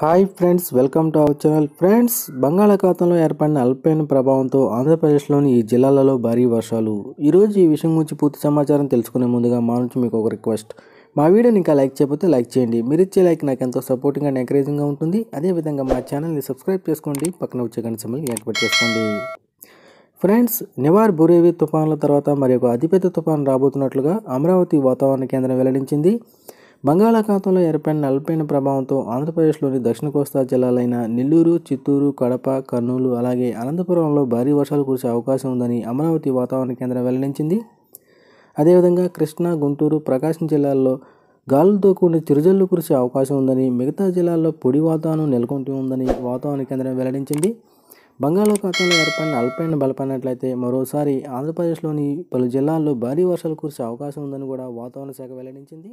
hi friends welcome to our channel friends బంగాళాఖాతంలో ఏర్పడిన అల్పైన ప్రభావంతో ఆంధ్రప్రదేశ్లోని ఈ జిల్లాలలో భారీ వర్షాలు ఈరోజు ఈ విషయం గురించి పూర్తి సమాచారం తెలుసుకునే ముందుగా మా నుంచి మీకు ఒక రిక్వెస్ట్ మా వీడియోని ఇంకా లైక్ చేయకపోతే లైక్ చేయండి మీరు ఇచ్చే లైక్ నాకు ఎంతో సపోర్టింగ్ అండ్ ఎంకరేజింగ్గా ఉంటుంది అదేవిధంగా మా ఛానల్ని సబ్స్క్రైబ్ చేసుకోండి పక్కన వచ్చే గంట ఏర్పాటు చేసుకోండి ఫ్రెండ్స్ నివార్ బురేవి తుఫాన్ల తర్వాత మరి ఒక అతిపెద్ద తుఫాన్ రాబోతున్నట్లుగా అమరావతి వాతావరణ కేంద్రం వెల్లడించింది బంగాళాఖాతంలో ఏర్పడిన అల్పైన ప్రభావంతో ఆంధ్రప్రదేశ్లోని దక్షిణ కోస్తా జిల్లాలైన నెల్లూరు చిత్తూరు కడప కర్నూలు అలాగే అనంతపురంలో భారీ వర్షాలు కురిసే అవకాశం ఉందని అమరావతి వాతావరణ కేంద్రం వెల్లడించింది అదేవిధంగా కృష్ణా గుంటూరు ప్రకాశం జిల్లాల్లో గాలులతో కూడిన చిరుజల్లు కురిసే అవకాశం ఉందని మిగతా జిల్లాల్లో పొడి వాతావరణం నెలకొంటూ ఉందని వాతావరణ కేంద్రం వెల్లడించింది బంగాళాఖాతంలో ఏర్పడిన అల్పైన బలపడినట్లయితే మరోసారి ఆంధ్రప్రదేశ్లోని పలు జిల్లాల్లో భారీ వర్షాలు కురిసే అవకాశం ఉందని కూడా వాతావరణ శాఖ వెల్లడించింది